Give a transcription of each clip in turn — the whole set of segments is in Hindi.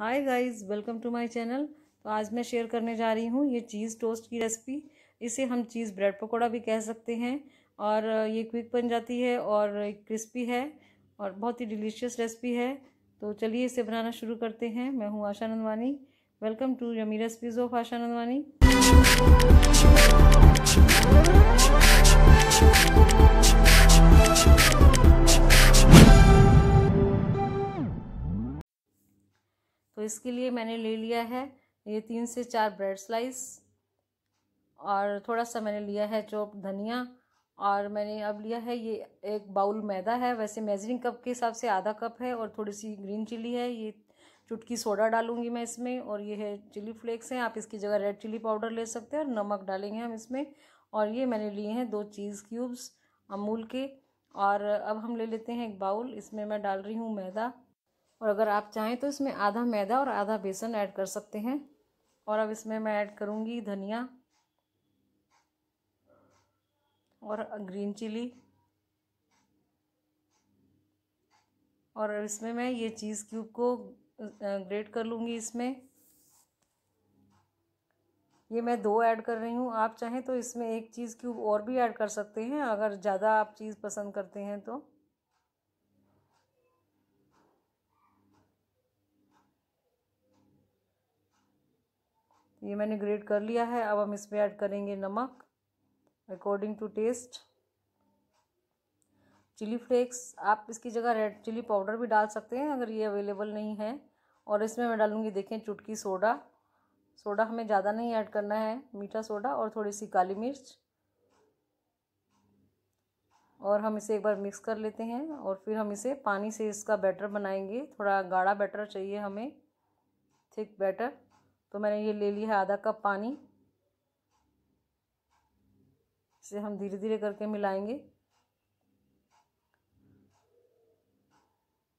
hi guys welcome to my channel तो आज मैं शेयर करने जा रही हूँ ये चीज़ टोस्ट की रेसिपी इसे हम चीज़ ब्रेड पकौड़ा भी कह सकते हैं और ये क्विक बन जाती है और क्रिस्पी है और बहुत ही डिलीशियस रेसिपी है तो चलिए इसे बनाना शुरू करते हैं मैं हूँ Asha Nandwani welcome to yummy recipes of Asha Nandwani तो इसके लिए मैंने ले लिया है ये तीन से चार ब्रेड स्लाइस और थोड़ा सा मैंने लिया है चौप धनिया और मैंने अब लिया है ये एक बाउल मैदा है वैसे मेजरिंग कप के हिसाब से आधा कप है और थोड़ी सी ग्रीन चिली है ये चुटकी सोडा डालूंगी मैं इसमें और ये है चिली फ्लेक्स हैं आप इसकी जगह रेड चिली पाउडर ले सकते हैं और नमक डालेंगे हम इसमें और ये मैंने लिए हैं दो चीज़ क्यूब्स अमूल के और अब हम ले लेते हैं एक बाउल इसमें मैं डाल रही हूँ मैदा और अगर आप चाहें तो इसमें आधा मैदा और आधा बेसन ऐड कर सकते हैं और अब इसमें मैं ऐड करूँगी धनिया और ग्रीन चिली और इसमें मैं ये चीज़ क्यूब को ग्रेट कर लूँगी इसमें ये मैं दो ऐड कर रही हूँ आप चाहें तो इसमें एक चीज़ क्यूब और भी ऐड कर सकते हैं अगर ज़्यादा आप चीज़ पसंद करते हैं तो ये मैंने ग्रेट कर लिया है अब हम इसमें ऐड करेंगे नमक according to taste chilli flakes आप इसकी जगह रेड चिली पाउडर भी डाल सकते हैं अगर ये अवेलेबल नहीं है और इसमें मैं डालूँगी देखें चुटकी सोडा सोडा हमें ज़्यादा नहीं ऐड करना है मीठा सोडा और थोड़ी सी काली मिर्च और हम इसे एक बार मिक्स कर लेते हैं और फिर हम इसे पानी से इसका बैटर बनाएंगे थोड़ा गाढ़ा बैटर चाहिए हमें थिक बैटर तो मैंने ये ले लिया है आधा कप पानी इसे हम धीरे धीरे करके मिलाएंगे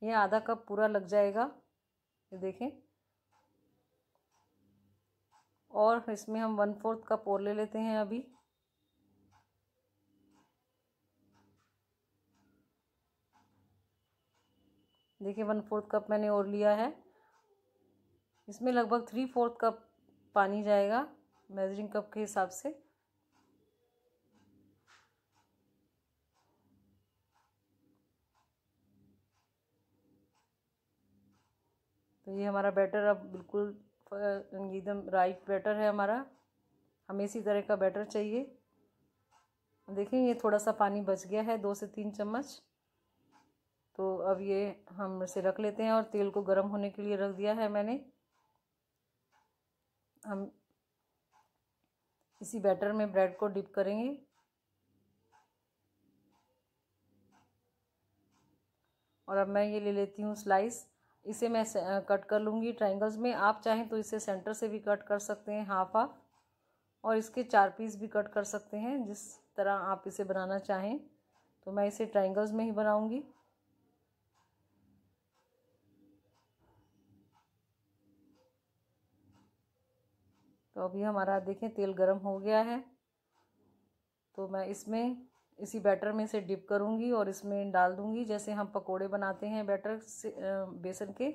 ये आधा कप पूरा लग जाएगा ये देखें और इसमें हम वन फोर्थ कप और ले लेते हैं अभी देखिए वन फोर्थ कप मैंने और लिया है इसमें लगभग थ्री फोर्थ कप पानी जाएगा मेजरिंग कप के हिसाब से तो ये हमारा बैटर अब बिल्कुल एकदम राइट बैटर है हमारा हमें इसी तरह का बैटर चाहिए देखें ये थोड़ा सा पानी बच गया है दो से तीन चम्मच तो अब ये हम इसे रख लेते हैं और तेल को गर्म होने के लिए रख दिया है मैंने हम इसी बैटर में ब्रेड को डिप करेंगे और अब मैं ये ले लेती हूँ स्लाइस इसे मैं कट कर लूँगी ट्राइंगल्स में आप चाहें तो इसे सेंटर से भी कट कर सकते हैं हाफ हाफ और इसके चार पीस भी कट कर सकते हैं जिस तरह आप इसे बनाना चाहें तो मैं इसे ट्राइंगल्स में ही बनाऊँगी तो अभी हमारा देखें तेल गर्म हो गया है तो मैं इसमें इसी बैटर में से डिप करूँगी और इसमें डाल दूँगी जैसे हम पकोड़े बनाते हैं बैटर से बेसन के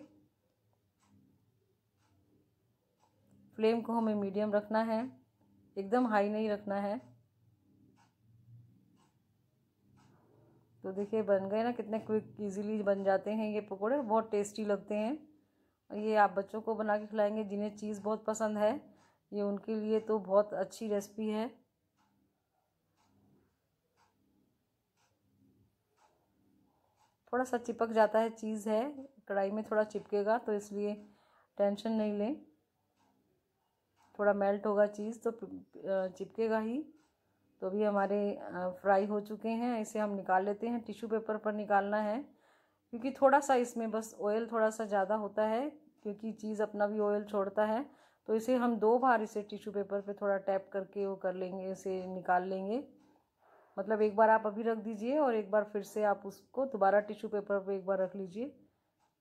फ्लेम को हमें मीडियम रखना है एकदम हाई नहीं रखना है तो देखिए बन गए ना कितने क्विक इजीली बन जाते हैं ये पकोड़े बहुत टेस्टी लगते हैं ये आप बच्चों को बना के खिलाएंगे जिन्हें चीज़ बहुत पसंद है ये उनके लिए तो बहुत अच्छी रेसिपी है थोड़ा सा चिपक जाता है चीज़ है कढ़ाई में थोड़ा चिपकेगा तो इसलिए टेंशन नहीं लें थोड़ा मेल्ट होगा चीज़ तो चिपकेगा ही तो अभी हमारे फ्राई हो चुके हैं इसे हम निकाल लेते हैं टिश्यू पेपर पर निकालना है क्योंकि थोड़ा सा इसमें बस ऑयल थोड़ा सा ज़्यादा होता है क्योंकि चीज़ अपना भी ऑयल छोड़ता है तो इसे हम दो बार इसे टिश्यू पेपर पे थोड़ा टैप करके वो कर लेंगे इसे निकाल लेंगे मतलब एक बार आप अभी रख दीजिए और एक बार फिर से आप उसको दोबारा टिश्यू पेपर पे एक बार रख लीजिए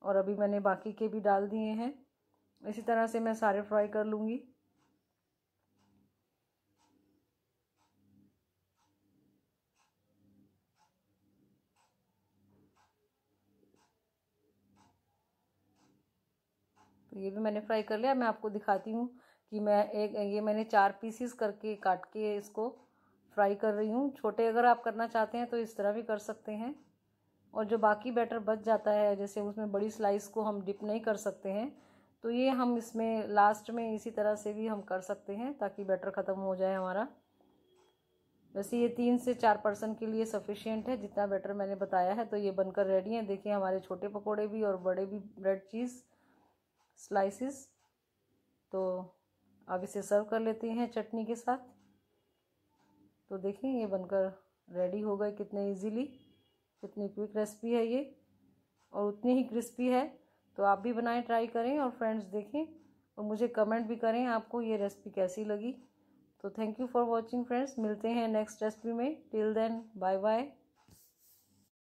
और अभी मैंने बाकी के भी डाल दिए हैं इसी तरह से मैं सारे फ्राई कर लूँगी ये भी मैंने फ्राई कर लिया मैं आपको दिखाती हूँ कि मैं एक ये मैंने चार पीसीस करके काट के इसको फ्राई कर रही हूँ छोटे अगर आप करना चाहते हैं तो इस तरह भी कर सकते हैं और जो बाकी बैटर बच जाता है जैसे उसमें बड़ी स्लाइस को हम डिप नहीं कर सकते हैं तो ये हम इसमें लास्ट में इसी तरह से भी हम कर सकते हैं ताकि बैटर ख़त्म हो जाए हमारा वैसे ये तीन से चार पर्सन के लिए सफिशियंट है जितना बैटर मैंने बताया है तो ये बनकर रेडी है देखिए हमारे छोटे पकोड़े भी और बड़े भी ब्रेड चीज़ स्लाइसिस तो आप इसे सर्व कर लेते हैं चटनी के साथ तो देखें ये बनकर रेडी हो गए कितने इजीली कितनी क्विक रेसिपी है ये और उतनी ही क्रिस्पी है तो आप भी बनाएं ट्राई करें और फ्रेंड्स देखें और मुझे कमेंट भी करें आपको ये रेसिपी कैसी लगी तो thank you for watching friends मिलते हैं नेक्स्ट रेसिपी में टिल देन बाय बाय